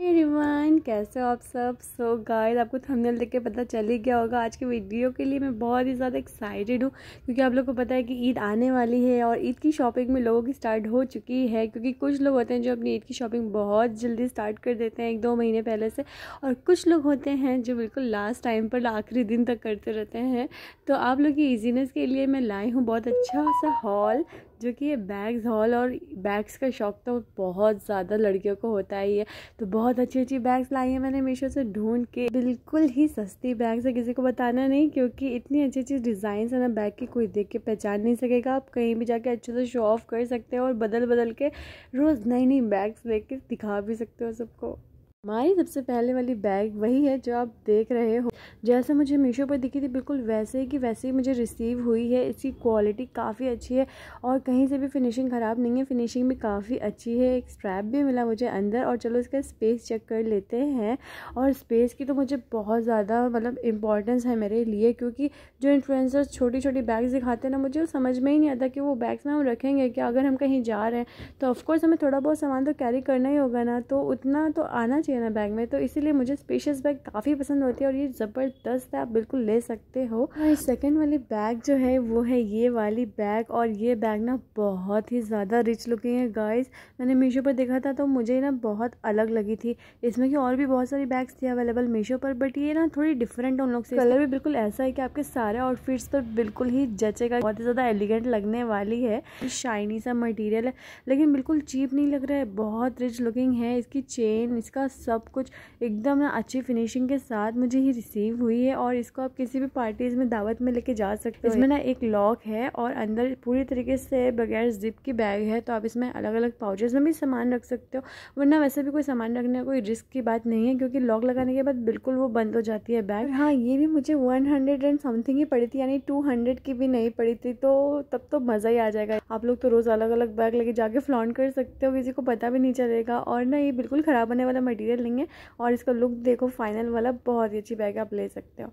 रिवान कैसे हो आप सब सो so गाइस आपको थंबनेल देख के पता चल ही गया होगा आज के वीडियो के लिए मैं बहुत ही ज़्यादा एक्साइटेड हूँ क्योंकि आप लोग को पता है कि ईद आने वाली है और ईद की शॉपिंग में लोगों की स्टार्ट हो चुकी है क्योंकि कुछ लोग होते हैं जो अपनी ईद की शॉपिंग बहुत जल्दी स्टार्ट कर देते हैं एक दो महीने पहले से और कुछ लोग होते हैं जो बिल्कुल लास्ट टाइम पर आखिरी दिन तक करते रहते हैं तो आप लोग की ईजीनेस के लिए मैं लाई हूँ बहुत अच्छा सा हॉल जो कि ये बैग्स हॉल और बैग्स का शौक़ तो बहुत ज़्यादा लड़कियों को होता ही है तो बहुत अच्छी अच्छी बैग्स लाई है मैंने मीशो से ढूंढ के बिल्कुल ही सस्ती बैग्स है किसी को बताना नहीं क्योंकि इतनी अच्छी अच्छी डिज़ाइन है ना बैग की कोई देख के पहचान नहीं सकेगा आप कहीं भी जाके अच्छे से शो ऑफ कर सकते हो और बदल बदल के रोज़ नई नई बैग्स लेके दिखा भी सकते हो सबको हमारी सबसे पहले वाली बैग वही है जो आप देख रहे हो जैसे मुझे मीशो पर दिखी थी बिल्कुल वैसे ही कि वैसे ही मुझे रिसीव हुई है इसकी क्वालिटी काफ़ी अच्छी है और कहीं से भी फिनिशिंग ख़राब नहीं है फिनिशिंग भी काफ़ी अच्छी है एक स्ट्रैप भी मिला मुझे अंदर और चलो इसका स्पेस चेक कर लेते हैं और स्पेस की तो मुझे बहुत ज़्यादा मतलब इंपॉर्टेंस है मेरे लिए क्योंकि जो इन्फ्लुंसर छोटी छोटी बैग्स दिखाते हैं ना मुझे समझ में ही नहीं आता कि वो बैग्स में हम रखेंगे कि अगर हम कहीं जा रहे हैं तो ऑफ़कोर्स हमें थोड़ा बहुत सामान तो कैरी करना ही होगा ना तो उतना तो आना चाहिए ना बैग में तो इसीलिए मुझे स्पेशियस बैग काफ़ी पसंद होती है और ये ज़बरदस्त है आप बिल्कुल ले सकते हो सेकेंड वाली बैग जो है वो है ये वाली बैग और ये बैग ना बहुत ही ज़्यादा रिच लुकिंग है गाइज मैंने मीशो पर देखा था तो मुझे ना बहुत अलग लगी थी इसमें कि और भी बहुत सारी बैग्स थी अवेलेबल मीशो पर बट ये ना थोड़ी डिफरेंट उन लोग से कलर भी बिल्कुल ऐसा है कि आपके सारे आउटफिट्स पर बिल्कुल ही जचेगा बहुत ही ज़्यादा एलिगेंट लगने वाली है शाइनी सा मटेरियल है लेकिन बिल्कुल चीप नहीं लग रहा है बहुत रिच लुकिंग है इसकी चेन इसका सब कुछ एकदम ना अच्छी फिनिशिंग के साथ मुझे ही रिसीव हुई है और इसको आप किसी भी पार्टीज़ में दावत में लेके जा सकते हो इसमें ना एक लॉक है और अंदर पूरी तरीके से बगैर जिप की बैग है तो आप इसमें अलग अलग पाउचेज़ में भी सामान रख सकते हो वरना वैसे भी कोई सामान रखने का कोई रिस्क की बात नहीं है क्योंकि लॉक लगाने के बाद बिल्कुल वो बंद हो जाती है बैग हाँ ये भी मुझे वन हंड्रेड एंड समथिंग ही पड़ी थी यानी टू हंड्रेड की भी नहीं पड़ी थी तो तब तो मज़ा ही आ जाएगा आप लोग तो रोज़ अलग अलग बैग लेके जाके फ्लॉन्ट कर सकते हो किसी को पता भी नहीं चलेगा और ना ये बिल्कुल ख़राब होने वाला मटीरियल मटेरियल नहीं है और इसका लुक देखो फाइनल वाला बहुत ही अच्छी बैग आप ले सकते हो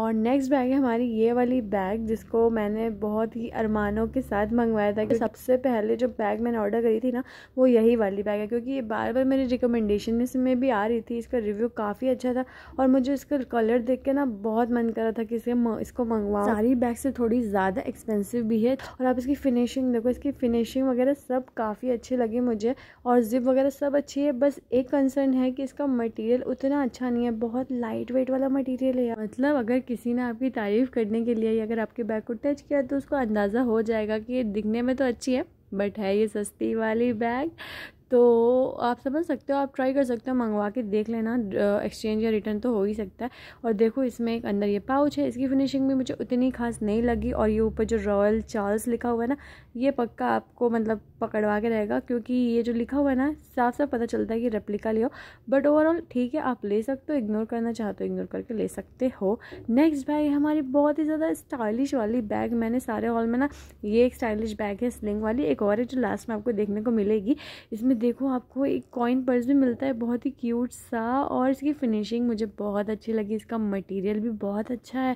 और नेक्स्ट बैग है हमारी ये वाली बैग जिसको मैंने बहुत ही अरमानों के साथ मंगवाया था कि सबसे पहले जो बैग मैंने ऑर्डर करी थी ना वो यही वाली बैग है क्योंकि ये बार बार मेरी रिकमेंडेशन में से भी आ रही थी इसका रिव्यू काफ़ी अच्छा था और मुझे इसका कलर देख के ना बहुत मन कर रहा था कि इसे इसको मंगवाओ सारी बैग से थोड़ी ज़्यादा एक्सपेंसिव भी है और आप इसकी फिनिशिंग देखो इसकी फिनिशिंग वगैरह सब काफ़ी अच्छी लगी मुझे और जिप वगैरह सब अच्छी है बस एक कंसर्न है कि इसका मटेरियल उतना अच्छा नहीं है बहुत लाइट वेट वाला मटेरियल है मतलब अगर किसी ने आपकी तारीफ़ करने के लिए अगर आपके बैग को टच किया तो उसको अंदाज़ा हो जाएगा कि ये दिखने में तो अच्छी है बट है ये सस्ती वाली बैग तो आप समझ सकते हो आप ट्राई कर सकते हो मंगवा के देख लेना एक्सचेंज या रिटर्न तो हो ही सकता है और देखो इसमें एक अंदर ये पाउच है इसकी फिनिशिंग भी मुझे उतनी खास नहीं लगी और ये ऊपर जो रॉयल चार्ल्स लिखा हुआ है ना ये पक्का आपको मतलब पकड़वा के रहेगा क्योंकि ये जो लिखा हुआ है ना साफ साफ पता चलता है कि रेप्लिका लियो बट ओवरऑल ठीक है आप ले सकते हो इग्नोर करना चाहते हो इग्नोर करके ले सकते हो नेक्स्ट बैग हमारी बहुत ही ज़्यादा स्टाइलिश वाली बैग मैंने सारे हॉल में ना ये एक स्टाइलिश बैग है स्लिंग वाली एक और है जो लास्ट में आपको देखने को मिलेगी इसमें देखो आपको एक कॉइन पर्स भी मिलता है बहुत ही क्यूट सा और इसकी फिनिशिंग मुझे बहुत अच्छी लगी इसका मटेरियल भी बहुत अच्छा है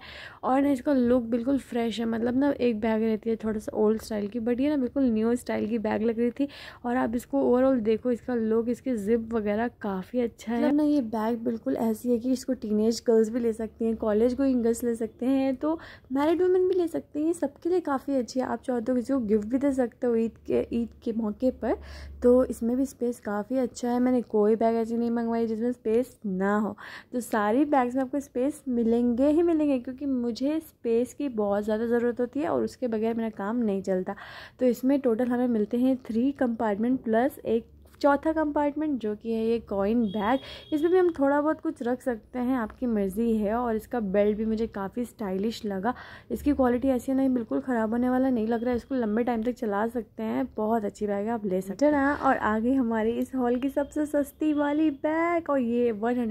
और ना इसका लुक बिल्कुल फ्रेश है मतलब ना एक बैग रहती है थोड़ा सा ओल्ड स्टाइल की बट ये ना बिल्कुल न्यू स्टाइल की बैग लग रही थी और आप इसको ओवरऑल देखो इसका लुक इसके जिप वगैरह काफ़ी अच्छा है मतलब ना ये बैग बिल्कुल ऐसी है कि इसको टीन गर्ल्स भी ले सकती हैं कॉलेज गोइंग गर्ल्स ले सकते हैं तो मैरिड वुमेन भी ले सकते हैं ये सबके लिए काफ़ी अच्छी है आप चाहते हो तो किसी को गिफ्ट भी दे सकते हो ईद के ईद के मौके पर तो इसमें में भी स्पेस काफ़ी अच्छा है मैंने कोई बैग ऐसी नहीं मंगवाई जिसमें स्पेस ना हो तो सारी बैग्स में आपको स्पेस मिलेंगे ही मिलेंगे क्योंकि मुझे स्पेस की बहुत ज़्यादा ज़रूरत होती है और उसके बगैर मेरा काम नहीं चलता तो इसमें टोटल हमें मिलते हैं थ्री कंपार्टमेंट प्लस एक चौथा कंपार्टमेंट जो कि है ये कॉइन बैग इसमें भी हम थोड़ा बहुत कुछ रख सकते हैं आपकी मर्ज़ी है और इसका बेल्ट भी मुझे काफ़ी स्टाइलिश लगा इसकी क्वालिटी ऐसी नहीं बिल्कुल ख़राब होने वाला नहीं लग रहा है इसको लंबे टाइम तक चला सकते हैं बहुत अच्छी बैग है आप ले सकते हैं ना और आगे हमारी इस हॉल की सबसे सस्ती वाली बैग और ये वन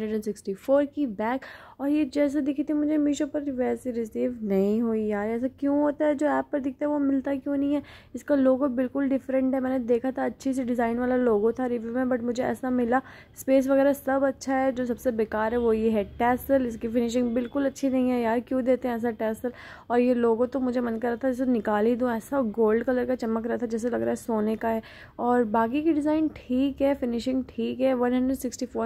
की बैग और ये जैसे दिखी थी मुझे मीशो पर वैसे रिसीव नहीं हुई यार ऐसा क्यों होता है जो ऐप पर दिखता है वो मिलता क्यों नहीं है इसका लोगो बिल्कुल डिफरेंट है मैंने देखा था अच्छी सी डिज़ाइन वाला लोगो था रिव्यू में बट मुझे ऐसा मिला स्पेस वगैरह सब अच्छा है जो सबसे बेकार है वो ये है टैसल इसकी फिनिशिंग बिल्कुल अच्छी नहीं है यार क्यों देते हैं ऐसा टैसल और ये लोगो तो मुझे मन कर रहा था जैसे निकाल ही दूँ ऐसा गोल्ड कलर का चमक रहा था जैसे लग रहा है सोने का है और बाकी की डिज़ाइन ठीक है फिनिशिंग ठीक है वन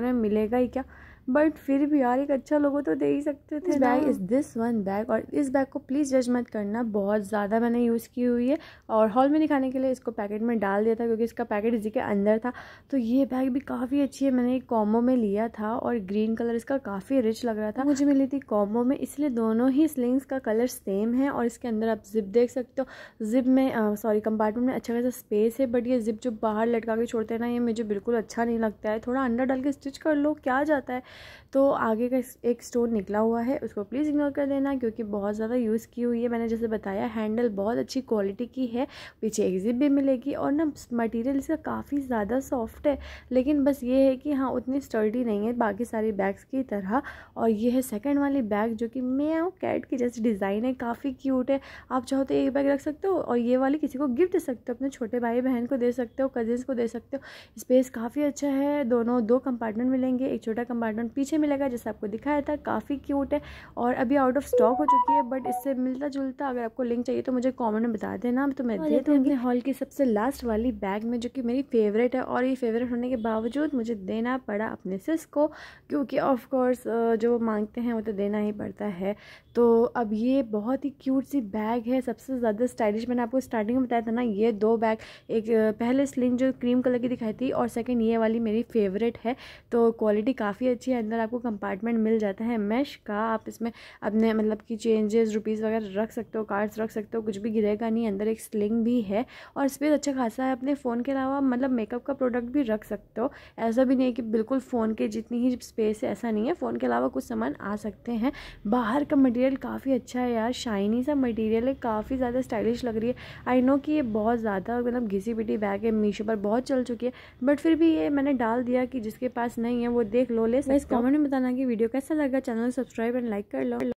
में मिलेगा ही क्या बट फिर भी यार एक अच्छा लोगो तो दे ही सकते थे bag is this one bag और इस बैग को प्लीज़ जज मत करना बहुत ज़्यादा मैंने यूज़ की हुई है और हॉल में दिखाने के लिए इसको पैकेट में डाल दिया था क्योंकि इसका पैकेट इसी के अंदर था तो ये बैग भी काफ़ी अच्छी है मैंने एक कॉम्बो में लिया था और ग्रीन कलर इसका काफ़ी रिच लग रहा था मुझे मिली थी कॉम्बो में इसलिए दोनों ही स्लिंग्स का कलर सेम है और इसके अंदर आप जिप देख सकते हो जिप में सॉरी कंपार्टमेंट में अच्छा खासा स्पेस है बट ये जिप जो बाहर लटका के छोड़ते हैं ना ये मुझे बिल्कुल अच्छा नहीं लगता है थोड़ा अंडर डाल के स्टिच कर लो क्या जाता है तो आगे का एक स्टोन निकला हुआ है उसको प्लीज़ इग्नोर कर देना क्योंकि बहुत ज़्यादा यूज़ की हुई है मैंने जैसे बताया हैंडल बहुत अच्छी क्वालिटी की है पीछे एग्जिप भी मिलेगी और ना मटेरियल इसका काफ़ी ज़्यादा सॉफ्ट है लेकिन बस ये है कि हाँ उतनी स्टर्डी नहीं है बाकी सारी बैग्स की तरह और ये है सेकेंड वाली बैग जो कि मैं कैट की जैसी डिज़ाइन है काफ़ी क्यूट है आप चाहो तो एक बैग रख सकते हो और ये वाली किसी को गिफ्ट दे सकते हो अपने छोटे भाई बहन को दे सकते हो कजिन्स को दे सकते हो स्पेस काफ़ी अच्छा है दोनों दो कंपार्टमेंट मिलेंगे एक छोटा कंपार्टमेंट बटन पीछे मिलेगा जैसे आपको दिखाया था काफ़ी क्यूट है और अभी आउट ऑफ स्टॉक हो चुकी है बट इससे मिलता जुलता अगर आपको लिंक चाहिए तो मुझे कॉमेंट में बता देना तो मैं दे दूँगी हॉल की सबसे लास्ट वाली बैग में जो कि मेरी फेवरेट है और ये फेवरेट होने के बावजूद मुझे देना पड़ा अपने सिस को क्योंकि ऑफकोर्स जो मांगते हैं वो तो देना ही पड़ता है तो अब ये बहुत ही क्यूट सी बैग है सबसे ज़्यादा स्टाइलिश मैंने आपको स्टार्टिंग में बताया था ना ये दो बैग एक पहले स्लिंग जो क्रीम कलर की दिखाई थी और सेकेंड ये वाली मेरी फेवरेट है तो क्वालिटी काफ़ी अच्छी के अंदर आपको कंपार्टमेंट मिल जाता है मैश का आप इसमें अपने मतलब कि चेंजेस रुपीज़ वगैरह रख सकते हो कार्ड्स रख सकते हो कुछ भी गिरेगा नहीं अंदर एक स्लिंग भी है और स्पेस अच्छा खासा है अपने फ़ोन के अलावा मतलब मेकअप का प्रोडक्ट भी रख सकते हो ऐसा भी नहीं कि बिल्कुल फ़ोन के जितनी ही स्पेस है ऐसा नहीं है फ़ोन के अलावा कुछ सामान आ सकते हैं बाहर का मटीरियल काफ़ी अच्छा है यार शाइनी सा मटीरियल है काफ़ी ज़्यादा स्टाइलिश लग रही है आई नो कि ये बहुत ज़्यादा मतलब घिसी पिटी बैग है मीशो पर बहुत चल चुकी है बट फिर भी ये मैंने डाल दिया कि जिसके पास नहीं है वो देख लो ले कमेंट में बताना कि वीडियो कैसा लगा चैनल सब्सक्राइब एंड लाइक कर लो